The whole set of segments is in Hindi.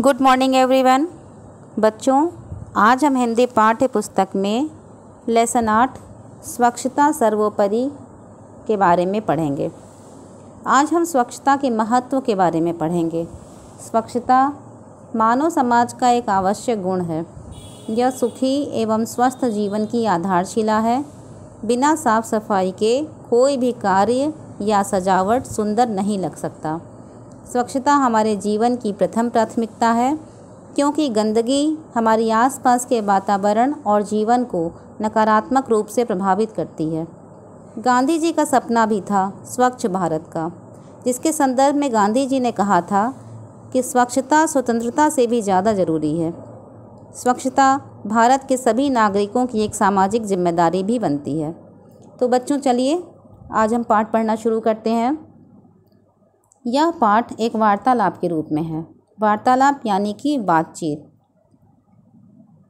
गुड मॉर्निंग एवरीवन बच्चों आज हम हिंदी पाठ्य पुस्तक में लेसन आठ स्वच्छता सर्वोपरि के बारे में पढ़ेंगे आज हम स्वच्छता के महत्व के बारे में पढ़ेंगे स्वच्छता मानव समाज का एक आवश्यक गुण है यह सुखी एवं स्वस्थ जीवन की आधारशिला है बिना साफ सफाई के कोई भी कार्य या सजावट सुंदर नहीं लग सकता स्वच्छता हमारे जीवन की प्रथम प्राथमिकता है क्योंकि गंदगी हमारे आसपास के वातावरण और जीवन को नकारात्मक रूप से प्रभावित करती है गांधी जी का सपना भी था स्वच्छ भारत का जिसके संदर्भ में गांधी जी ने कहा था कि स्वच्छता स्वतंत्रता से भी ज़्यादा ज़रूरी है स्वच्छता भारत के सभी नागरिकों की एक सामाजिक जिम्मेदारी भी बनती है तो बच्चों चलिए आज हम पाठ पढ़ना शुरू करते हैं यह पाठ एक वार्तालाप के रूप में है वार्तालाप यानी कि बातचीत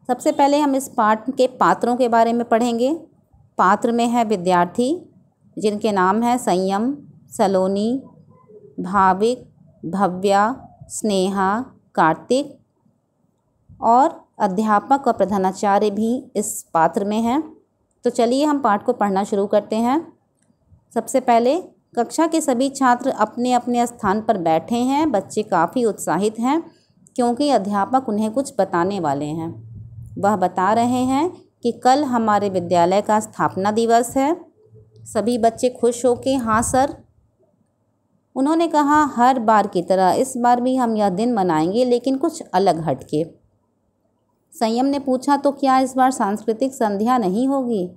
सबसे पहले हम इस पाठ के पात्रों के बारे में पढ़ेंगे पात्र में है विद्यार्थी जिनके नाम हैं संयम सलोनी भाविक भव्या स्नेहा कार्तिक और अध्यापक और प्रधानाचार्य भी इस पात्र में हैं तो चलिए हम पाठ को पढ़ना शुरू करते हैं सबसे पहले कक्षा के सभी छात्र अपने अपने स्थान पर बैठे हैं बच्चे काफ़ी उत्साहित हैं क्योंकि अध्यापक उन्हें कुछ बताने वाले हैं वह बता रहे हैं कि कल हमारे विद्यालय का स्थापना दिवस है सभी बच्चे खुश हो के हाँ सर उन्होंने कहा हर बार की तरह इस बार भी हम यह दिन मनाएंगे लेकिन कुछ अलग हटके संयम ने पूछा तो क्या इस बार सांस्कृतिक संध्या नहीं होगी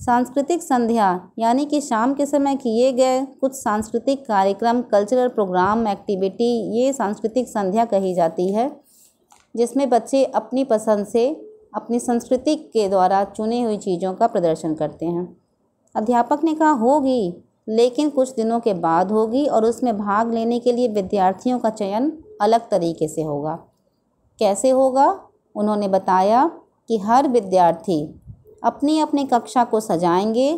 सांस्कृतिक संध्या यानी कि शाम के समय किए गए कुछ सांस्कृतिक कार्यक्रम कल्चरल प्रोग्राम एक्टिविटी ये सांस्कृतिक संध्या कही जाती है जिसमें बच्चे अपनी पसंद से अपनी संस्कृति के द्वारा चुनी हुई चीज़ों का प्रदर्शन करते हैं अध्यापक ने कहा होगी लेकिन कुछ दिनों के बाद होगी और उसमें भाग लेने के लिए विद्यार्थियों का चयन अलग तरीके से होगा कैसे होगा उन्होंने बताया कि हर विद्यार्थी अपनी अपनी कक्षा को सजाएंगे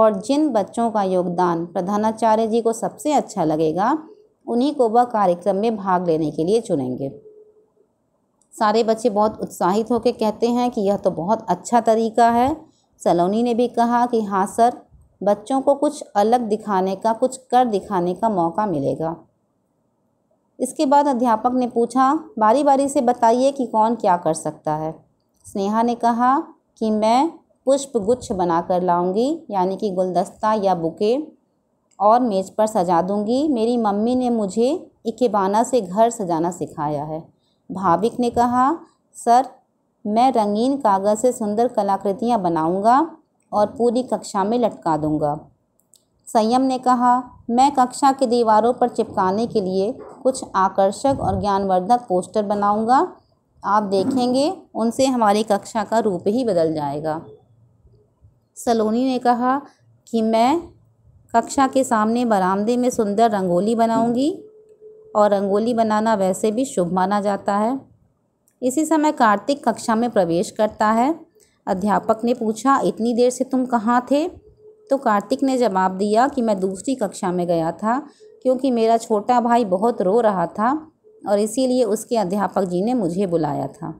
और जिन बच्चों का योगदान प्रधानाचार्य जी को सबसे अच्छा लगेगा उन्हीं को वह कार्यक्रम में भाग लेने के लिए चुनेंगे सारे बच्चे बहुत उत्साहित होकर कहते हैं कि यह तो बहुत अच्छा तरीका है सलोनी ने भी कहा कि हाँ सर बच्चों को कुछ अलग दिखाने का कुछ कर दिखाने का मौका मिलेगा इसके बाद अध्यापक ने पूछा बारी बारी से बताइए कि कौन क्या कर सकता है स्नेहा ने कहा कि मैं पुष्प गुच्छ बनाकर लाऊंगी यानी कि गुलदस्ता या बुके और मेज़ पर सजा दूंगी मेरी मम्मी ने मुझे इकेबाना से घर सजाना सिखाया है भाविक ने कहा सर मैं रंगीन कागज़ से सुंदर कलाकृतियाँ बनाऊँगा और पूरी कक्षा में लटका दूँगा संयम ने कहा मैं कक्षा की दीवारों पर चिपकाने के लिए कुछ आकर्षक और ज्ञानवर्धक पोस्टर बनाऊंगा आप देखेंगे उनसे हमारी कक्षा का रूप ही बदल जाएगा सलोनी ने कहा कि मैं कक्षा के सामने बरामदे में सुंदर रंगोली बनाऊंगी और रंगोली बनाना वैसे भी शुभ माना जाता है इसी समय कार्तिक कक्षा में प्रवेश करता है अध्यापक ने पूछा इतनी देर से तुम कहाँ थे तो कार्तिक ने जवाब दिया कि मैं दूसरी कक्षा में गया था क्योंकि मेरा छोटा भाई बहुत रो रहा था और इसीलिए उसके अध्यापक जी ने मुझे बुलाया था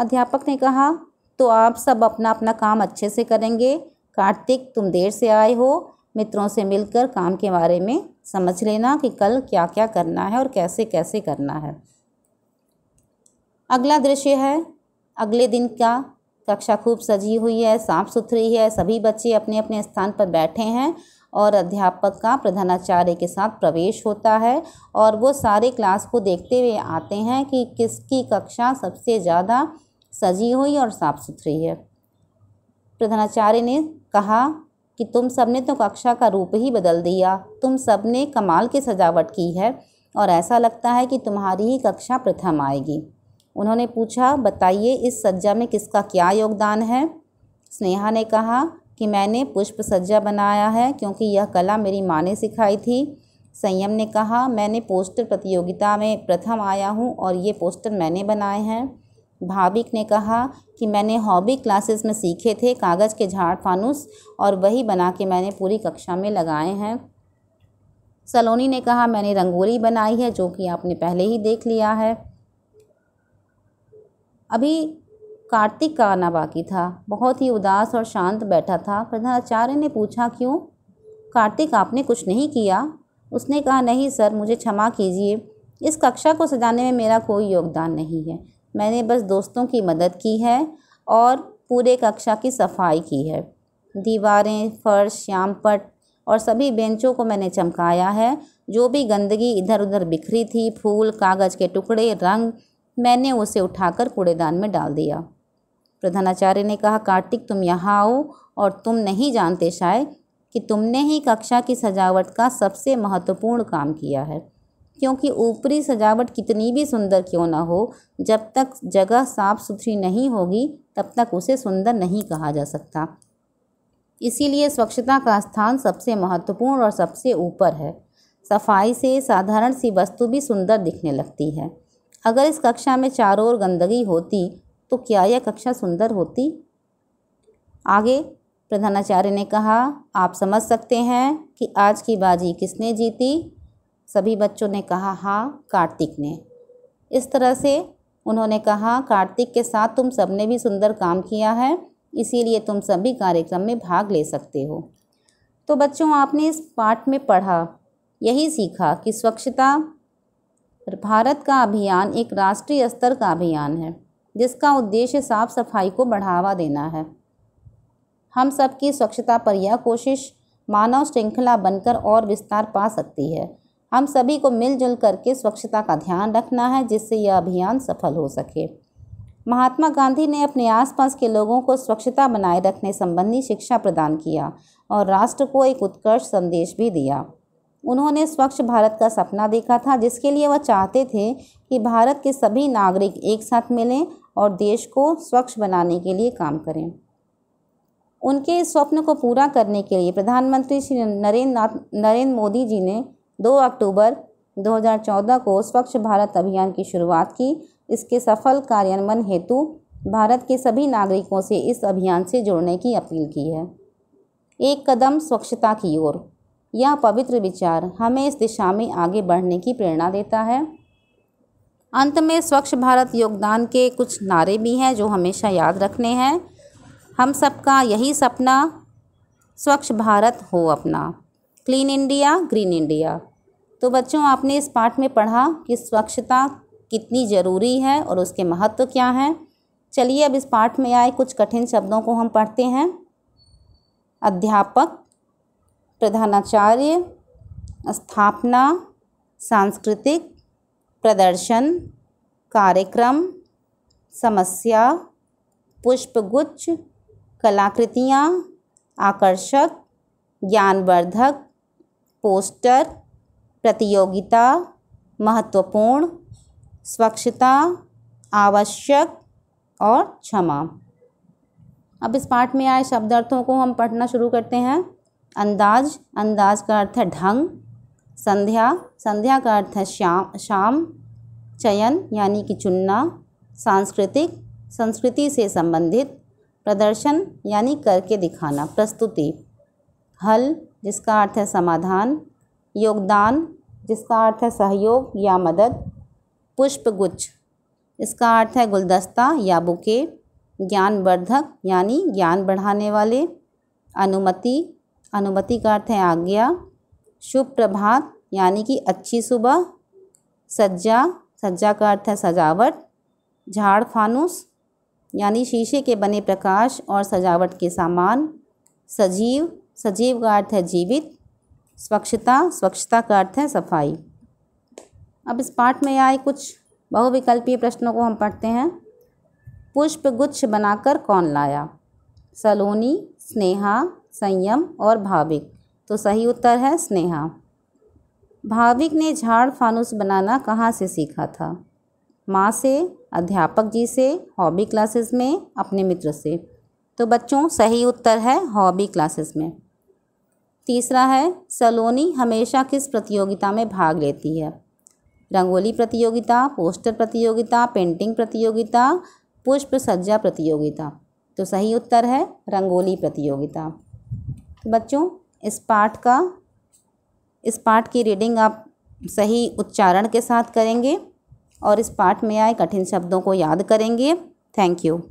अध्यापक ने कहा तो आप सब अपना अपना काम अच्छे से करेंगे कार्तिक तुम देर से आए हो मित्रों से मिलकर काम के बारे में समझ लेना कि कल क्या क्या करना है और कैसे कैसे करना है अगला दृश्य है अगले दिन का कक्षा खूब सजी हुई है साफ़ सुथरी है सभी बच्चे अपने अपने स्थान पर बैठे हैं और अध्यापक का प्रधानाचार्य के साथ प्रवेश होता है और वो सारे क्लास को देखते हुए आते हैं कि किसकी कक्षा सबसे ज़्यादा सजी हुई और साफ सुथरी है प्रधानाचार्य ने कहा कि तुम सब ने तो कक्षा का रूप ही बदल दिया तुम सब ने कमाल की सजावट की है और ऐसा लगता है कि तुम्हारी ही कक्षा प्रथम आएगी उन्होंने पूछा बताइए इस सज्जा में किसका क्या योगदान है स्नेहा ने कहा कि मैंने पुष्प सज्जा बनाया है क्योंकि यह कला मेरी माँ ने सिखाई थी संयम ने कहा मैंने पोस्टर प्रतियोगिता में प्रथम आया हूँ और ये पोस्टर मैंने बनाए हैं भाविक ने कहा कि मैंने हॉबी क्लासेस में सीखे थे कागज़ के झाड़ फानूस और वही बना के मैंने पूरी कक्षा में लगाए हैं सलोनी ने कहा मैंने रंगोली बनाई है जो कि आपने पहले ही देख लिया है अभी कार्तिक का आना बाकी था बहुत ही उदास और शांत बैठा था प्रधानाचार्य ने पूछा क्यों कार्तिक आपने कुछ नहीं किया उसने कहा नहीं सर मुझे क्षमा कीजिए इस कक्षा को सजाने में मेरा कोई योगदान नहीं है मैंने बस दोस्तों की मदद की है और पूरे कक्षा की सफाई की है दीवारें फर्श श्यामपट और सभी बेंचों को मैंने चमकाया है जो भी गंदगी इधर उधर बिखरी थी फूल कागज़ के टुकड़े रंग मैंने उसे उठाकर कूड़ेदान में डाल दिया प्रधानाचार्य ने कहा कार्तिक तुम यहाँ आओ और तुम नहीं जानते शायद कि तुमने ही कक्षा की सजावट का सबसे महत्वपूर्ण काम किया है क्योंकि ऊपरी सजावट कितनी भी सुंदर क्यों ना हो जब तक जगह साफ सुथरी नहीं होगी तब तक उसे सुंदर नहीं कहा जा सकता इसीलिए स्वच्छता का स्थान सबसे महत्वपूर्ण और सबसे ऊपर है सफाई से साधारण सी वस्तु भी सुंदर दिखने लगती है अगर इस कक्षा में चारों ओर गंदगी होती तो क्या यह कक्षा सुंदर होती आगे प्रधानाचार्य ने कहा आप समझ सकते हैं कि आज की बाजी किसने जीती सभी बच्चों ने कहा हाँ कार्तिक ने इस तरह से उन्होंने कहा कार्तिक के साथ तुम सबने भी सुंदर काम किया है इसीलिए तुम सभी कार्यक्रम में भाग ले सकते हो तो बच्चों आपने इस पाठ में पढ़ा यही सीखा कि स्वच्छता भारत का अभियान एक राष्ट्रीय स्तर का अभियान है जिसका उद्देश्य साफ सफाई को बढ़ावा देना है हम सबकी स्वच्छता पर यह कोशिश मानव श्रृंखला बनकर और विस्तार पा सकती है हम सभी को मिलजुल करके स्वच्छता का ध्यान रखना है जिससे यह अभियान सफल हो सके महात्मा गांधी ने अपने आसपास के लोगों को स्वच्छता बनाए रखने संबंधी शिक्षा प्रदान किया और राष्ट्र को एक उत्कर्ष संदेश भी दिया उन्होंने स्वच्छ भारत का सपना देखा था जिसके लिए वह चाहते थे कि भारत के सभी नागरिक एक साथ मिलें और देश को स्वच्छ बनाने के लिए काम करें उनके इस स्वप्न को पूरा करने के लिए प्रधानमंत्री श्री नरेंद्र नरेंद्र मोदी जी ने दो अक्टूबर 2014 को स्वच्छ भारत अभियान की शुरुआत की इसके सफल कार्यान्वयन हेतु भारत के सभी नागरिकों से इस अभियान से जुड़ने की अपील की है एक कदम स्वच्छता की ओर यह पवित्र विचार हमें इस दिशा में आगे बढ़ने की प्रेरणा देता है अंत में स्वच्छ भारत योगदान के कुछ नारे भी हैं जो हमेशा याद रखने हैं हम सबका यही सपना स्वच्छ भारत हो अपना क्लीन इंडिया ग्रीन इंडिया तो बच्चों आपने इस पाठ में पढ़ा कि स्वच्छता कितनी ज़रूरी है और उसके महत्व क्या हैं चलिए अब इस पाठ में आए कुछ कठिन शब्दों को हम पढ़ते हैं अध्यापक प्रधानाचार्य स्थापना सांस्कृतिक प्रदर्शन कार्यक्रम समस्या पुष्पगुच्छ कलाकृतियाँ आकर्षक ज्ञानवर्धक पोस्टर प्रतियोगिता महत्वपूर्ण स्वच्छता आवश्यक और क्षमा अब इस पाठ में आए शब्द अर्थों को हम पढ़ना शुरू करते हैं अंदाज अंदाज का अर्थ है ढंग संध्या संध्या का अर्थ है श्याम शाम चयन यानी कि चुनना सांस्कृतिक संस्कृति से संबंधित प्रदर्शन यानी करके दिखाना प्रस्तुति हल जिसका अर्थ है समाधान योगदान जिसका अर्थ है सहयोग या मदद पुष्पगुच्छ इसका अर्थ है गुलदस्ता या बुके ज्ञानवर्धक यानी ज्ञान बढ़ाने वाले अनुमति अनुमति का अर्थ है आज्ञा शुभ प्रभात यानी कि अच्छी सुबह सज्जा सज्जा का अर्थ है सजावट झाड़ फानूस यानी शीशे के बने प्रकाश और सजावट के सामान सजीव सजीव का अर्थ है जीवित स्वच्छता स्वच्छता का अर्थ है सफाई अब इस पाठ में आए कुछ बहुविकल्पीय प्रश्नों को हम पढ़ते हैं पुष्प गुच्छ बनाकर कौन लाया सलोनी स्नेहा संयम और भाविक तो सही उत्तर है स्नेहा भाविक ने झाड़ फानूस बनाना कहाँ से सीखा था माँ से अध्यापक जी से हॉबी क्लासेस में अपने मित्र से तो बच्चों सही उत्तर है हॉबी क्लासेस में तीसरा है सलोनी हमेशा किस प्रतियोगिता में भाग लेती है रंगोली प्रतियोगिता पोस्टर प्रतियोगिता पेंटिंग प्रतियोगिता पुष्प सज्जा प्रतियोगिता तो सही उत्तर है रंगोली प्रतियोगिता तो बच्चों इस पाठ का इस पाठ की रीडिंग आप सही उच्चारण के साथ करेंगे और इस पाठ में आए कठिन शब्दों को याद करेंगे थैंक यू